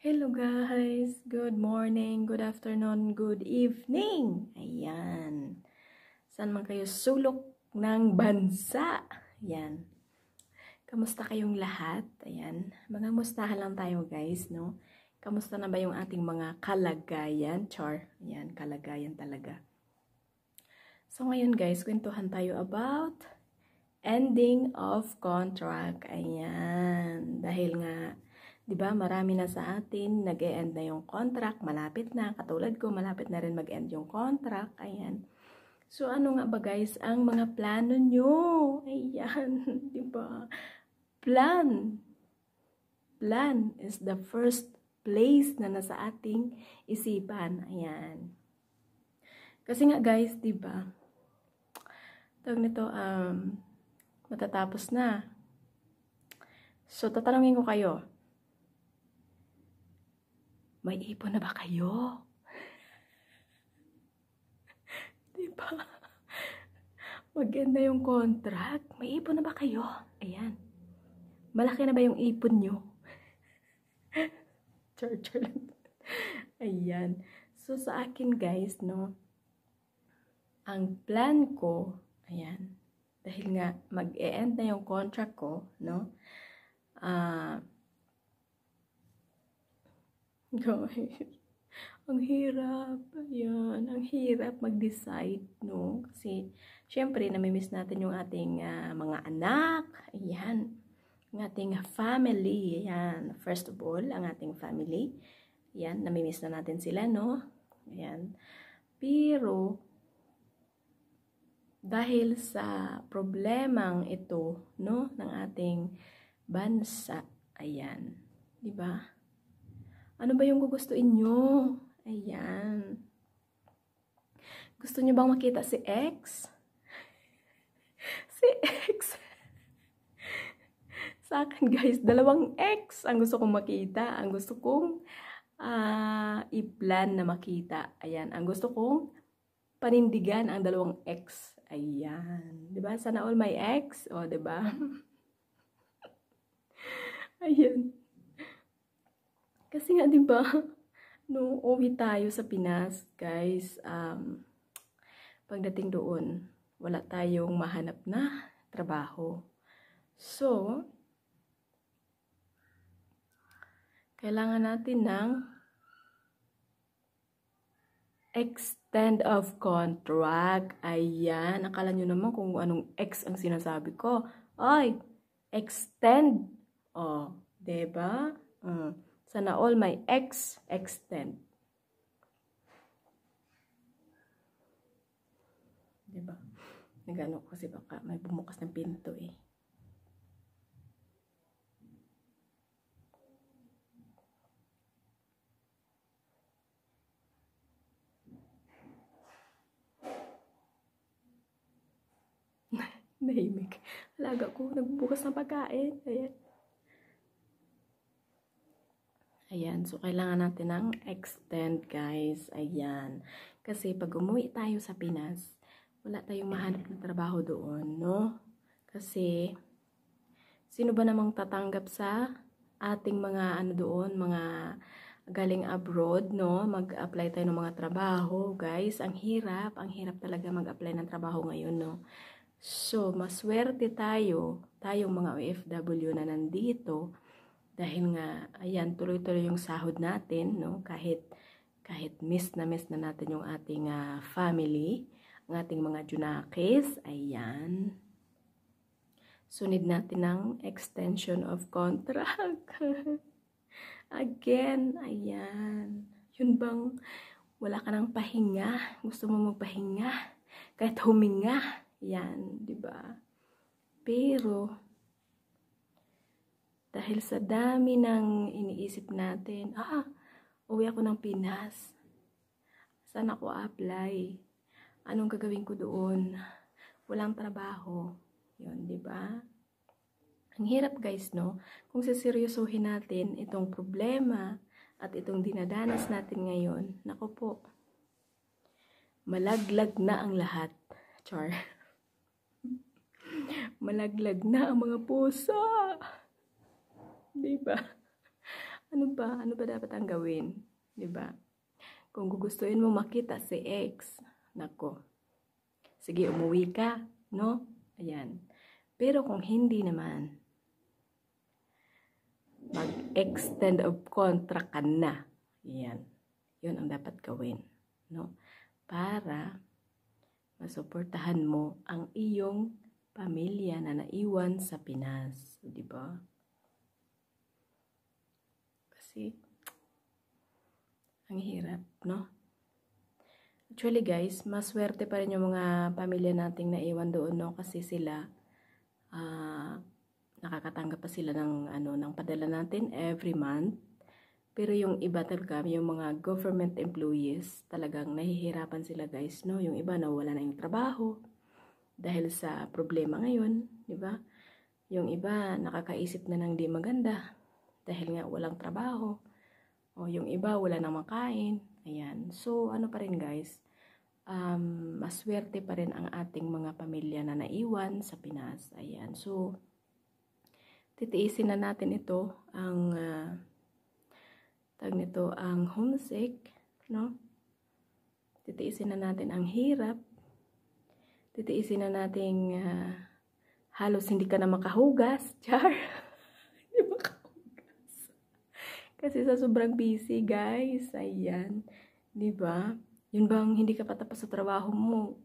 Hello guys! Good morning, good afternoon, good evening! Ayan. San man kayo sulok ng bansa? Ayan. Kamusta kayong lahat? Ayan. Mga mustahan lang tayo guys, no? Kamusta na ba yung ating mga kalagayan? Char. Ayan, kalagayan talaga. So ngayon guys, kwentuhan tayo about ending of contract. Ayan. Dahil nga 'Di ba? Marami na sa atin nag-e-end na yung contract, malapit na katulad ko, malapit na rin mag-end yung contract. Ayan. So, ano nga ba guys, ang mga plano nyo? Ayan, di ba? Plan. Plan is the first place na nasa ating isipan. Ayan. Kasi nga guys, di ba? Tawag nito, um, matatapos na. So, tatanungin ko kayo, may ipon na ba kayo? diba? Maganda yung contract. May ipon na ba kayo? Ayan. Malaki na ba yung ipon nyo? char, lang. Ayan. So, sa akin guys, no, ang plan ko, ayan, dahil nga mag-e-end na yung contract ko, no, ah, uh, Guys. ang hirap. Ayan. Ang hirap mag-decide, no? Kasi, syempre, namimiss natin yung ating uh, mga anak. Ayan. Ang ating family. Ayan. First of all, ang ating family. Ayan. Namimiss na natin sila, no? Ayan. Pero, dahil sa problemang ito, no? Ng ating bansa. Ayan. Diba? Diba? Ano ba yung gugustuin nyo? Ayan. Gusto nyo bang makita si X? si X. Sa akin guys, dalawang X ang gusto kong makita. Ang gusto kong uh, i-plan na makita. Ayan, ang gusto kong panindigan ang dalawang X. Ayan. ba diba? Sana all my X. O, ba diba? Ayan. Kasi nga, di ba, nung uwi tayo sa Pinas, guys, um, pagdating doon, wala tayong mahanap na trabaho. So, kailangan natin ng extend of contract. Ayan, akala nyo naman kung anong X ang sinasabi ko. Ay, extend. O, oh, ba? Diba? Mm. Sana all my x extend. Diba? Nagano kasi baka may bumukas ng pinto eh. Nahimik. Alaga ko, nagbukas ng pagkain. Ayan. Ayan, so kailangan natin ng extend guys. Ayan. Kasi pag umuwi tayo sa Pinas, wala tayong mahanap na trabaho doon, no? Kasi, sino ba namang tatanggap sa ating mga ano doon, mga galing abroad, no? Mag-apply tayo ng mga trabaho, guys. Ang hirap, ang hirap talaga mag-apply ng trabaho ngayon, no? So, maswerte tayo, tayong mga OFW na nandito, dahil nga ayan tuloy-tuloy yung sahod natin no kahit kahit miss na miss na natin yung ating uh, family ang ating mga junakis ayan sunid natin ng extension of contract again ayan yun bang wala ka ng pahinga gusto mo magpahinga kahit huminga yan di ba pero dahil sa dami ng iniisip natin, ah, uwi ako ng Pinas. Saan ako apply? Anong gagawin ko doon? Walang trabaho. Yun, di ba? Ang hirap guys, no? Kung siseryosohin natin itong problema at itong dinadanas natin ngayon, nako po, malaglag na ang lahat. Char. malaglag na ang mga pusa. Diba? Ano ba? Ano ba dapat ang gawin? 'Di ba? Kung gugustuhin mo makita si ex, nako. Sige, umuwi ka, no? Ayan. Pero kung hindi naman, mag-extend of contract ka na. Ayan. Yun ang dapat gawin, no? Para masuportahan mo ang iyong pamilya na naiwan sa Pinas, 'di ba? Kasi, ang hirap, no? Actually guys, maswerte pa rin yung mga pamilya nating naiwan doon, no? Kasi sila, ah, uh, nakakatanggap pa sila ng, ano, ng padala natin every month. Pero yung iba talaga, yung mga government employees, talagang nahihirapan sila guys, no? Yung iba nawala na yung trabaho dahil sa problema ngayon, di ba? Yung iba nakakaisip na ng di maganda dahil nga walang trabaho. O yung iba wala na makain. Ayan. So ano pa rin guys, um, maswerte pa rin ang ating mga pamilya na naiwan sa Pinas. Ayan. So titiisin na natin ito ang uh, ah, tag nito ang homesick, no? Titiisin na natin ang hirap. Titiisin na nating uh, halos hindi ka na makahugas, char. Kasi sa sobrang busy, guys. Ayan. ba? Diba? Yun bang hindi ka patapos sa trabaho mo?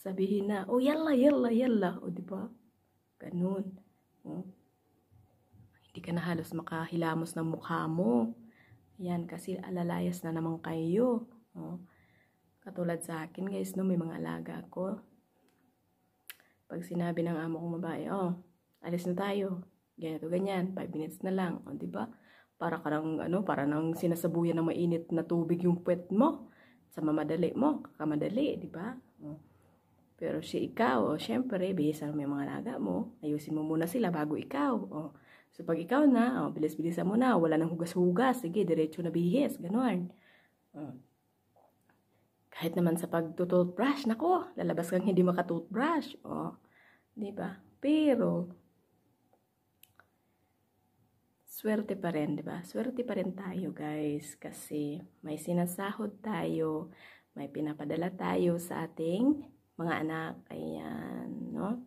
Sabihin na, oh, yalla, yalla, yalla. O, ba? Diba? Ganun. Oh. Hindi ka na halos makahilamos ng mukha mo. Ayan, kasi alalayas na naman kayo. Oh. Katulad sa akin, guys, no, may mga alaga ako. Pag sinabi ng amo kong babae, oh, alis na tayo. Ganito, ganyan. 5 minutes na lang. O, oh, ba? Diba? Para karang ano, para nang sinasabuyan ng mainit na tubig yung puwet mo sa mamadali mo, kakamadali, di ba? Oh. Pero si ikaw, oh, syempre, bihisan mo yung mga alaga mo. Ayusin mo muna sila bago ikaw. Oh. So pag ikaw na, oh, bilis-bilisan mo na, wala nang hugas-hugas, sige, diretso na bihis, ganon. Oh. Kahit naman sa pagtutoothbrush, nako, lalabas kang hindi makatoothbrush. Oh. 'di ba? Pero swerte pa rin, di ba? Swerte pa rin tayo, guys, kasi may sinasahod tayo, may pinapadala tayo sa ating mga anak. Ayan, no?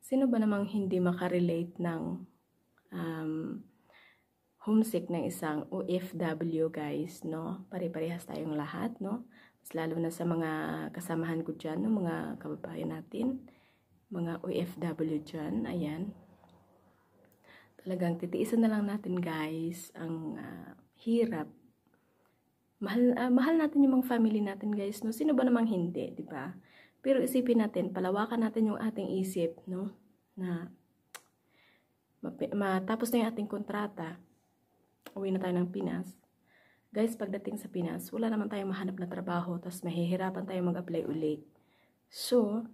Sino ba namang hindi makarelate ng um, homesick ng isang OFW, guys, no? Pare-parehas tayong lahat, no? Mas lalo na sa mga kasamahan ko dyan, no? mga kababayan natin, mga OFW dyan, ayan talagang titiisan na lang natin guys ang uh, hirap. Mahal, uh, mahal natin yung mga family natin guys, no? Sino ba namang hindi, di ba? Pero isipin natin, palawakan natin yung ating isip, no? Na matapos na yung ating kontrata, uwi na tayo ng Pinas. Guys, pagdating sa Pinas, wala naman tayong mahanap na trabaho, tapos mahihirapan tayong mag-apply ulit. So,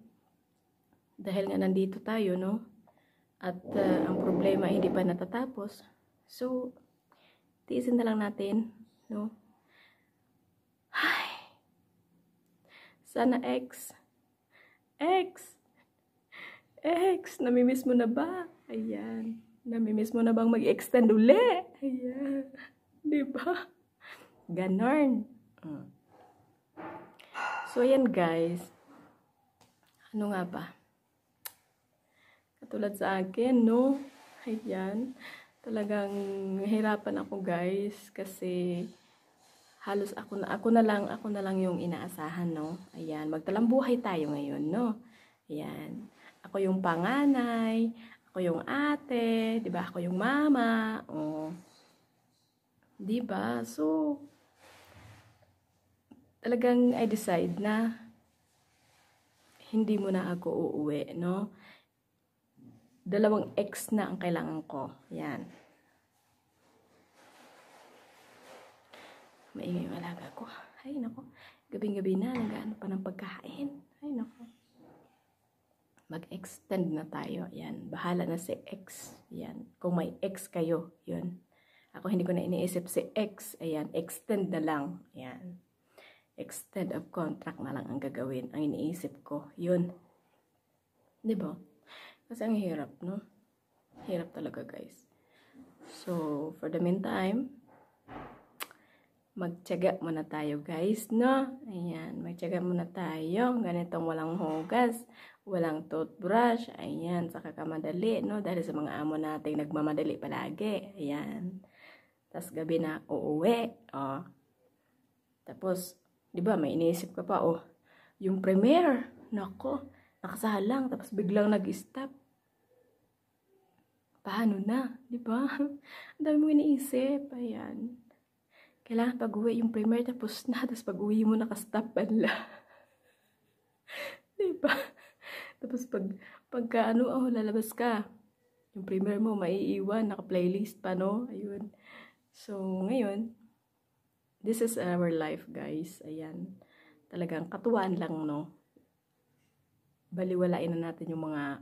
dahil nga nandito tayo, no? at uh, ang problema hindi pa natatapos. So, tiisin na lang natin, no? Ay, sana ex. Ex! Ex! Namimiss mo na ba? Ayan. Namimiss mo na bang mag-extend uli? Ayan. Diba? Ganorn. Mm. So, ayan guys. Ano nga ba? Tulad sa akin, no? Ayan. Talagang hirapan ako guys kasi halos ako na, ako na lang, ako na lang yung inaasahan, no? Ayan, magtalambuhay tayo ngayon, no? Ayan. Ako yung panganay, ako yung ate, 'di ba? Ako yung mama. Oh. 'Di ba? So talagang I decide na hindi mo na ako uuwi, no? dalawang X na ang kailangan ko. Yan. Maingay yung alaga ko. Ay, nako. Gabing-gabi na, nagaano pa ng pagkain. Ay, nako. Mag-extend na tayo. Yan. Bahala na si X. Yan. Kung may X kayo, yun. Ako hindi ko na iniisip si X. Ayan. Extend na lang. Ayan. Extend of contract na lang ang gagawin. Ang iniisip ko. Yun. Diba? ba? Kasi ang hirap, no? Hirap talaga, guys. So, for the meantime, magtyaga muna tayo guys, no? Ayan, magtyaga muna tayo. Ganitong walang hugas, walang toothbrush. Ayan, sa kakamadali, no? Dahil sa mga amo natin, nagmamadali palagi. Ayan. Tapos gabi na uuwi. Oh. Tapos, di ba, may iniisip ka pa, oh, yung premiere. Nako, nakasahalang. Tapos biglang nag-stop paano na, di ba? Ang dami mo iniisip, ayan. Kailangan pag-uwi yung primer tapos na, tapos pag-uwi mo nakastop pala. di ba? Tapos pag, pagka ano, oh, lalabas ka. Yung primer mo, maiiwan, naka-playlist pa, no? Ayun. So, ngayon, this is our life, guys. Ayan. Talagang katuwaan lang, no? Baliwalain na natin yung mga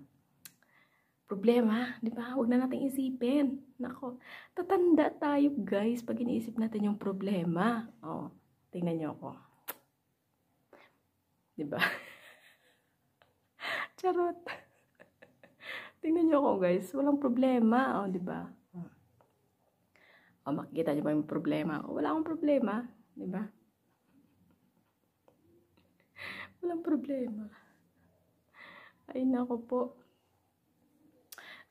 problema, di ba? Huwag na nating isipin. Nako, tatanda tayo guys pag iniisip natin yung problema. Oh, tingnan niyo ako. Di ba? Charot. tingnan niyo ako guys, walang problema, oh, di ba? Oh, makikita niyo ba yung problema? Oh, wala akong problema, di ba? Walang problema. Ay nako po.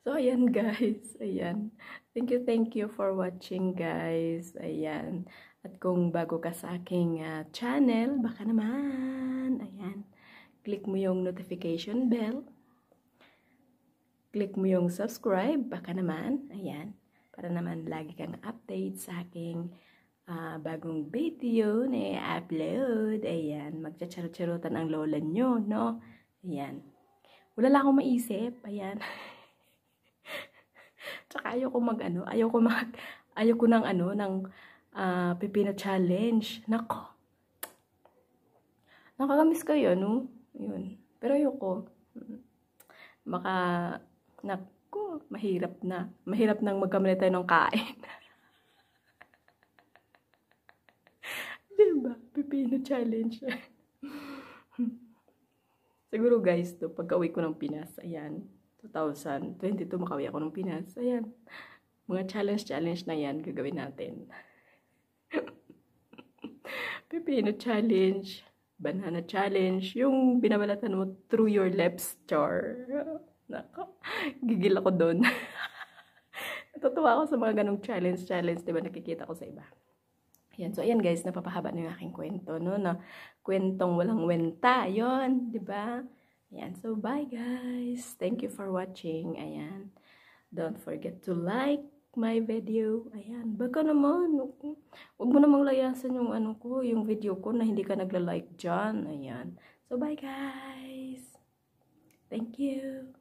So, ayan guys. Ayan. Thank you, thank you for watching guys. Ayan. At kung bago ka sa aking uh, channel, baka naman, ayan, click mo yung notification bell. Click mo yung subscribe, baka naman, ayan, para naman lagi kang update sa aking uh, bagong video na upload Ayan, magchacharot-charotan ang lola nyo, no? Ayan. Wala lang akong maisip, ayan. Tsaka ayoko mag ano, ayoko mag, ayoko ng ano, ng uh, pipino challenge. Nako. Nakakamiss ko yun, no? Oh. Yun. Pero ayoko. Mm. Baka, nako, mahirap na. Mahirap nang magkamali tayo ng kain. diba? Pepino challenge. Siguro guys, to pagka uwi ko ng Pinas, ayan, 2022 makawi ako ng Pinas. Ayan. Mga challenge-challenge na yan gagawin natin. Pipino challenge, banana challenge, yung binabalatan mo through your lips, char. Nako, gigil ako doon. Natutuwa ako sa mga ganong challenge, challenge, di ba nakikita ko sa iba. Ayan, so ayan guys, napapahaba na yung aking kwento, no? Na kwentong walang wenta, yon, di ba? Ayan. So, bye guys. Thank you for watching. Ayan. Don't forget to like my video. Ayan. Baka naman. Huwag mo namang layasan yung ano ko, yung video ko na hindi ka nagla-like dyan. Ayan. So, bye guys. Thank you.